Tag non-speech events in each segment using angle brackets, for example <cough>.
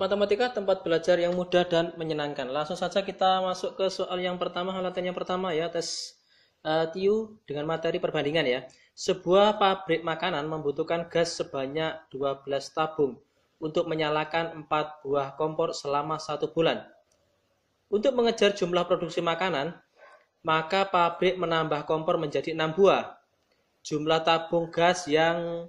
matematika tempat belajar yang mudah dan menyenangkan. Langsung saja kita masuk ke soal yang pertama, latihan yang pertama ya, tes uh, eh, TIU dengan materi perbandingan ya. Sebuah pabrik makanan membutuhkan gas sebanyak 12 tabung untuk menyalakan 4 buah kompor selama 1 bulan. Untuk mengejar jumlah produksi makanan, maka pabrik menambah kompor menjadi 6 buah. Jumlah tabung gas yang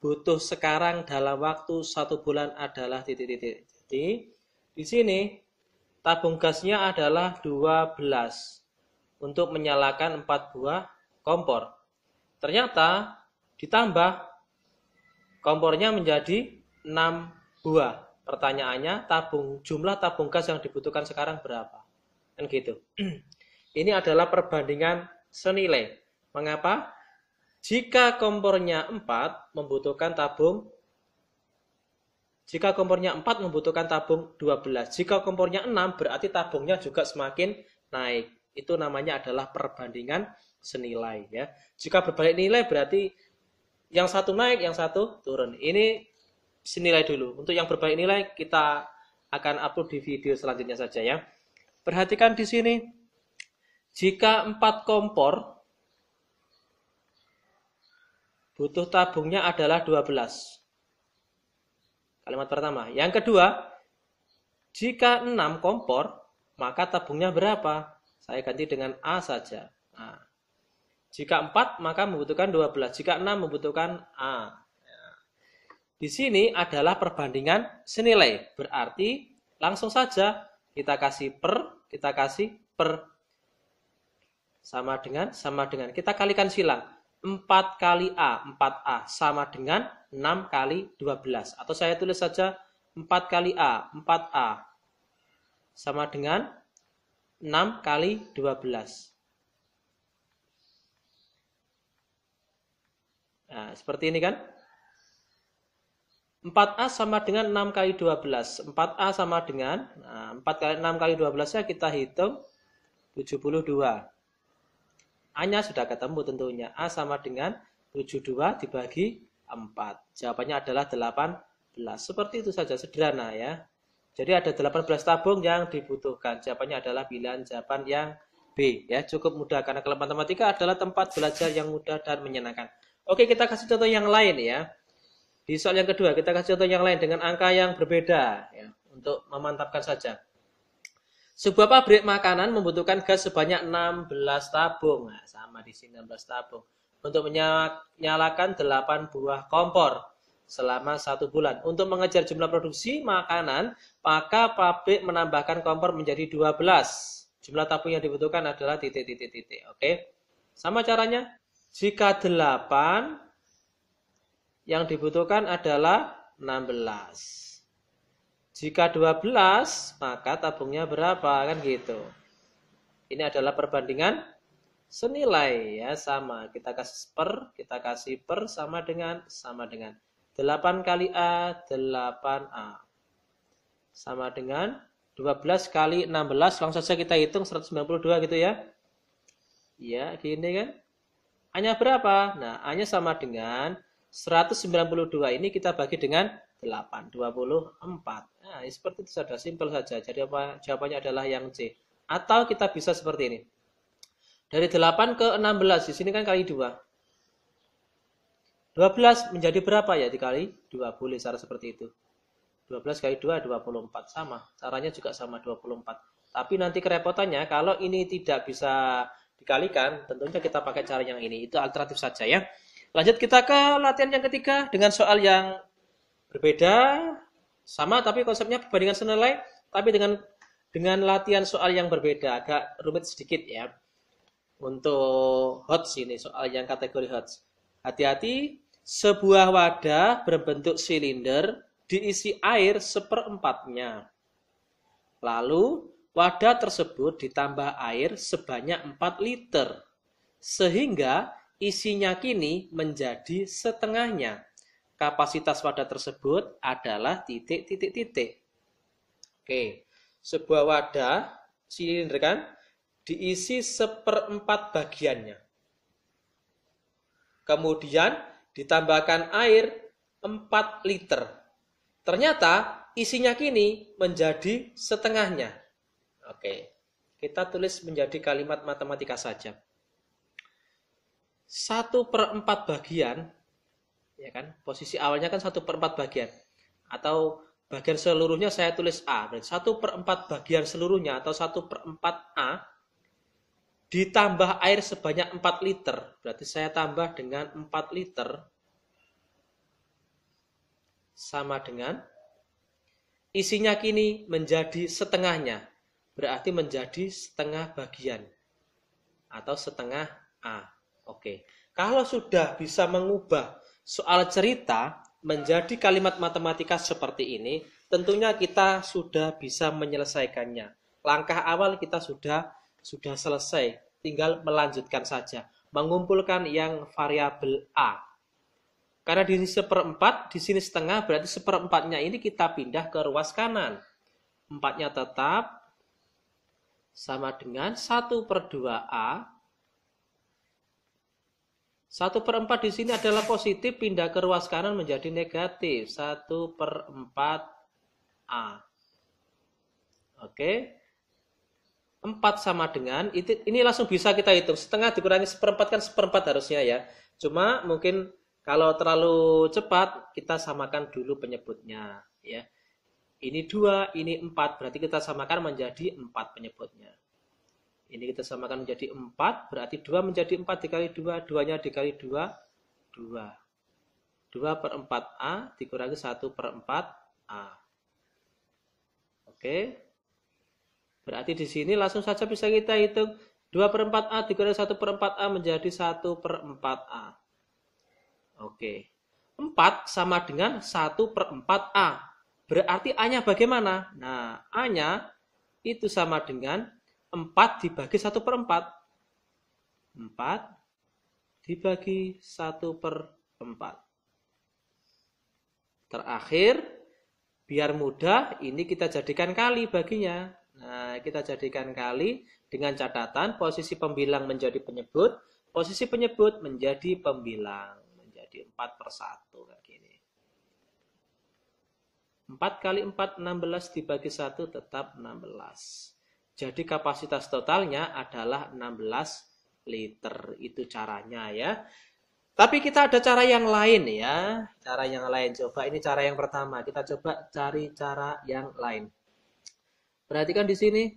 butuh sekarang dalam waktu satu bulan adalah titik-titik. Jadi di sini tabung gasnya adalah 12 untuk menyalakan 4 buah kompor. Ternyata ditambah kompornya menjadi 6 buah. Pertanyaannya tabung jumlah tabung gas yang dibutuhkan sekarang berapa? dan gitu. <clears throat> Ini adalah perbandingan senilai. Mengapa? Jika kompornya 4 membutuhkan tabung jika kompornya 4 membutuhkan tabung 12. Jika kompornya 6 berarti tabungnya juga semakin naik. Itu namanya adalah perbandingan senilai ya. Jika berbalik nilai berarti yang satu naik, yang satu turun. Ini senilai dulu. Untuk yang berbalik nilai kita akan upload di video selanjutnya saja ya. Perhatikan di sini. Jika 4 kompor butuh tabungnya adalah 12. Kalimat pertama. Yang kedua, jika 6 kompor, maka tabungnya berapa? Saya ganti dengan A saja. A. Jika 4, maka membutuhkan 12. Jika 6, membutuhkan A. Di sini adalah perbandingan senilai. Berarti langsung saja kita kasih per, kita kasih per sama dengan sama dengan kita kalikan silang 4 kali A, 4A sama dengan 6 kali 12. Atau saya tulis saja 4 kali A, 4A sama dengan 6 kali 12. Nah, seperti ini kan? 4A sama dengan 6 kali 12. 4A sama dengan nah, 4 kali 6 kali 12 ya kita hitung 72. A-nya sudah ketemu tentunya. A sama dengan 72 dibagi 4. Jawabannya adalah 18. Seperti itu saja, sederhana ya. Jadi ada 18 tabung yang dibutuhkan. Jawabannya adalah pilihan jawaban yang B. ya Cukup mudah, karena kelompok matematika adalah tempat belajar yang mudah dan menyenangkan. Oke, kita kasih contoh yang lain ya. Di soal yang kedua, kita kasih contoh yang lain dengan angka yang berbeda. Ya, untuk memantapkan saja. Sebuah pabrik makanan membutuhkan gas sebanyak 16 tabung. Nah, sama di sini 16 tabung. Untuk menyalakan 8 buah kompor selama satu bulan. Untuk mengejar jumlah produksi makanan, maka pabrik menambahkan kompor menjadi 12. Jumlah tabung yang dibutuhkan adalah titik, titik, titik. Oke. Sama caranya. Jika 8, yang dibutuhkan adalah 16. Jika 12, maka tabungnya berapa? Kan gitu. Ini adalah perbandingan senilai ya sama. Kita kasih per, kita kasih per sama dengan sama dengan 8 kali A, 8A. Sama dengan 12 kali 16, langsung saja kita hitung 192 gitu ya. Ya, gini kan. a berapa? Nah, hanya sama dengan 192 ini kita bagi dengan 8. 24. Nah, seperti itu saja, simpel saja. Jadi apa jawabannya adalah yang C. Atau kita bisa seperti ini. Dari 8 ke 16, di sini kan kali 2. 12 menjadi berapa ya dikali 2 boleh cara seperti itu. 12 kali 2 24 sama. Caranya juga sama 24. Tapi nanti kerepotannya kalau ini tidak bisa dikalikan, tentunya kita pakai cara yang ini. Itu alternatif saja ya. Lanjut kita ke latihan yang ketiga dengan soal yang berbeda sama tapi konsepnya perbandingan senilai tapi dengan dengan latihan soal yang berbeda agak rumit sedikit ya untuk hot ini soal yang kategori hot. hati-hati sebuah wadah berbentuk silinder diisi air seperempatnya lalu wadah tersebut ditambah air sebanyak 4 liter, sehingga isinya kini menjadi setengahnya kapasitas wadah tersebut adalah titik-titik-titik. Oke, sebuah wadah silinder kan diisi seperempat bagiannya. Kemudian ditambahkan air 4 liter. Ternyata isinya kini menjadi setengahnya. Oke, kita tulis menjadi kalimat matematika saja. Satu per 4 bagian ya kan posisi awalnya kan satu per empat bagian atau bagian seluruhnya saya tulis A berarti satu per empat bagian seluruhnya atau satu per empat A ditambah air sebanyak 4 liter berarti saya tambah dengan 4 liter sama dengan isinya kini menjadi setengahnya berarti menjadi setengah bagian atau setengah A. Oke. Kalau sudah bisa mengubah soal cerita menjadi kalimat matematika seperti ini, tentunya kita sudah bisa menyelesaikannya. Langkah awal kita sudah sudah selesai, tinggal melanjutkan saja. Mengumpulkan yang variabel A. Karena di sini seperempat, di sini setengah, berarti seperempatnya ini kita pindah ke ruas kanan. Empatnya tetap sama dengan 1 per 2A 1 per 4 di sini adalah positif, pindah ke ruas kanan menjadi negatif. 1 per 4 A. Oke. 4 sama dengan, ini langsung bisa kita hitung. Setengah dikurangi seperempat kan seperempat harusnya ya. Cuma mungkin kalau terlalu cepat, kita samakan dulu penyebutnya. ya. Ini 2, ini 4, berarti kita samakan menjadi 4 penyebutnya. Ini kita samakan menjadi 4, berarti 2 menjadi 4 dikali 2, 2-nya dikali 2, 2. 2 per 4A dikurangi 1 per 4A. Oke. Berarti di sini langsung saja bisa kita hitung 2 per 4A dikurangi 1 per 4A menjadi 1 per 4A. Oke. 4 sama dengan 1 per 4A. Berarti A-nya bagaimana? Nah, A-nya itu sama dengan 4 dibagi 1 per 4. 4 dibagi 1 per 4. Terakhir, biar mudah, ini kita jadikan kali baginya. Nah, kita jadikan kali dengan catatan posisi pembilang menjadi penyebut, posisi penyebut menjadi pembilang, menjadi 4 per 1. Kayak gini. 4 kali 4, 16 dibagi 1 tetap 16. Jadi kapasitas totalnya adalah 16 liter. Itu caranya ya. Tapi kita ada cara yang lain ya. Cara yang lain. Coba ini cara yang pertama. Kita coba cari cara yang lain. Perhatikan di sini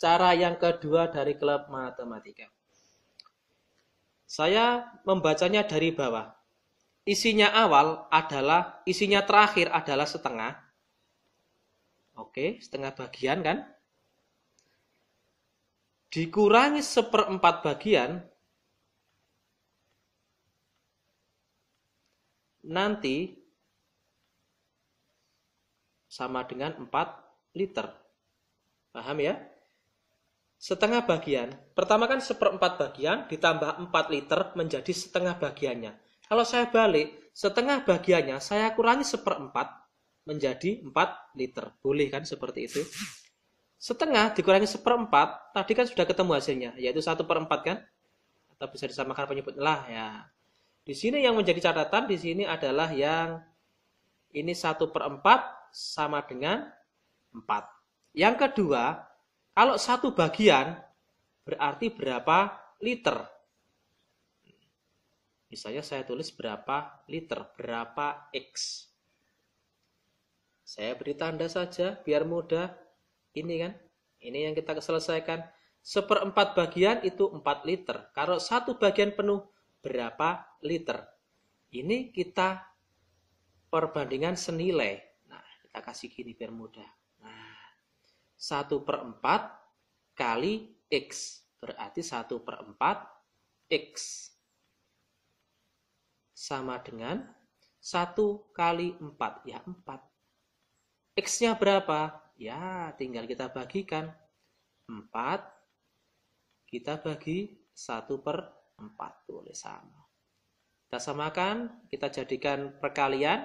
cara yang kedua dari klub matematika. Saya membacanya dari bawah. Isinya awal adalah, isinya terakhir adalah setengah. Oke, setengah bagian kan? dikurangi seperempat bagian nanti sama dengan 4 liter. Paham ya? Setengah bagian. Pertama kan seperempat bagian ditambah 4 liter menjadi setengah bagiannya. Kalau saya balik, setengah bagiannya saya kurangi seperempat menjadi 4 liter. Boleh kan seperti itu? Setengah dikurangi seperempat, tadi kan sudah ketemu hasilnya, yaitu satu perempat kan? Atau bisa disamakan penyebut lah ya. Di sini yang menjadi catatan di sini adalah yang ini satu perempat sama dengan empat. Yang kedua, kalau satu bagian berarti berapa liter? Misalnya saya tulis berapa liter, berapa X. Saya beri tanda saja biar mudah ini kan ini yang kita selesaikan seperempat bagian itu 4 liter kalau satu bagian penuh berapa liter ini kita perbandingan senilai nah kita kasih gini biar mudah nah satu per 4 kali X berarti satu per 4 X sama dengan satu kali empat ya empat. X nya berapa Ya, tinggal kita bagikan. 4 kita bagi 1 per 4. Boleh sama. Kita samakan, kita jadikan perkalian.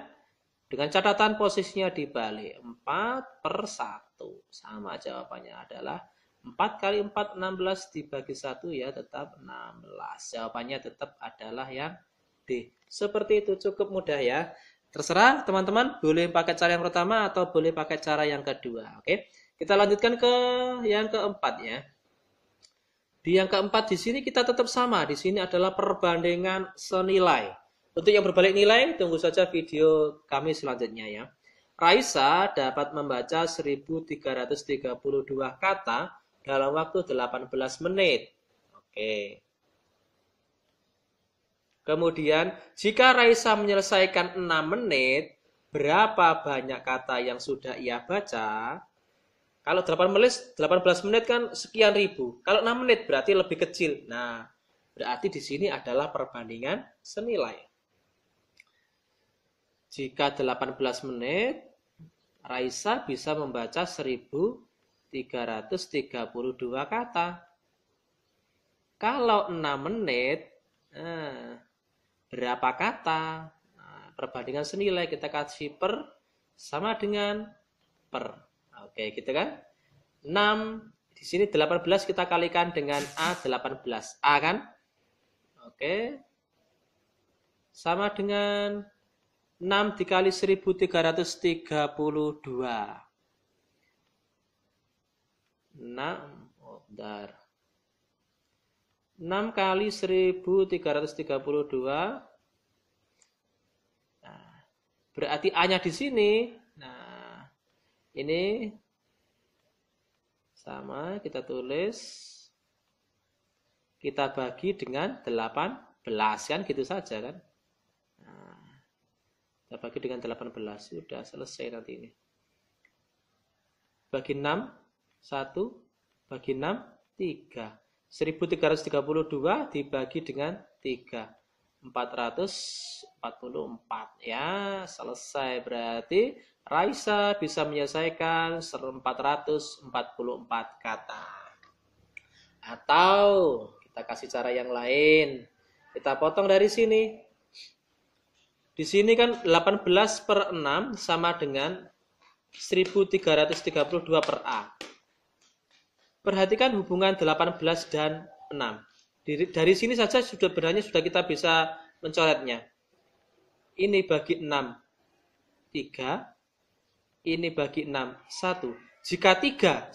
Dengan catatan posisinya dibalik. 4 per 1. Sama jawabannya adalah 4 kali 4, 16 dibagi 1 ya tetap 16. Jawabannya tetap adalah yang D. Seperti itu cukup mudah ya. Terserah teman-teman boleh pakai cara yang pertama atau boleh pakai cara yang kedua. Oke, kita lanjutkan ke yang keempat ya. Di yang keempat di sini kita tetap sama. Di sini adalah perbandingan senilai. Untuk yang berbalik nilai tunggu saja video kami selanjutnya ya. Raisa dapat membaca 1332 kata dalam waktu 18 menit. Oke. Kemudian, jika Raisa menyelesaikan 6 menit, berapa banyak kata yang sudah ia baca? Kalau 8 menit, 18 menit kan sekian ribu. Kalau 6 menit berarti lebih kecil. Nah, berarti di sini adalah perbandingan senilai. Jika 18 menit, Raisa bisa membaca 1332 kata. Kalau 6 menit, nah, berapa kata. Nah, perbandingan senilai kita kasih per sama dengan per. Oke, gitu kan? 6 di sini 18 kita kalikan dengan A 18. A kan? Oke. Sama dengan 6 dikali 1332. 6 oh, bentar. 6 kali 1332 nah, berarti A-nya di sini nah ini sama kita tulis kita bagi dengan 18 kan gitu saja kan nah, kita bagi dengan 18 sudah selesai nanti ini bagi 6 1 bagi 6 3 1332 dibagi dengan 3. 444 ya. Selesai berarti Raisa bisa menyelesaikan 444 kata. Atau kita kasih cara yang lain. Kita potong dari sini. Di sini kan 18 per 6 sama dengan 1332 per A. Perhatikan hubungan 18 dan 6. Dari, sini saja sudah benarnya sudah kita bisa mencoretnya. Ini bagi 6, 3. Ini bagi 6, 1. Jika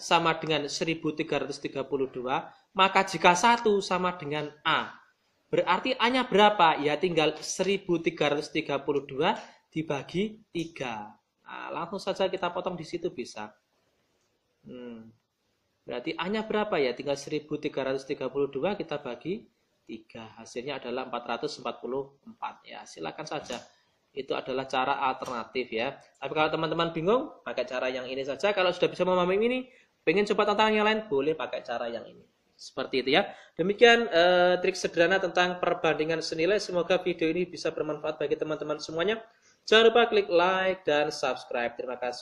3 sama dengan 1332, maka jika 1 sama dengan A. Berarti A-nya berapa? Ya tinggal 1332 dibagi 3. Nah, langsung saja kita potong di situ bisa. Hmm. Berarti A-nya berapa ya? Tinggal 1332 kita bagi 3. Hasilnya adalah 444 ya. Silakan saja. Itu adalah cara alternatif ya. Tapi kalau teman-teman bingung, pakai cara yang ini saja. Kalau sudah bisa memahami ini, pengen coba tantangan yang lain, boleh pakai cara yang ini. Seperti itu ya. Demikian eh, trik sederhana tentang perbandingan senilai. Semoga video ini bisa bermanfaat bagi teman-teman semuanya. Jangan lupa klik like dan subscribe. Terima kasih.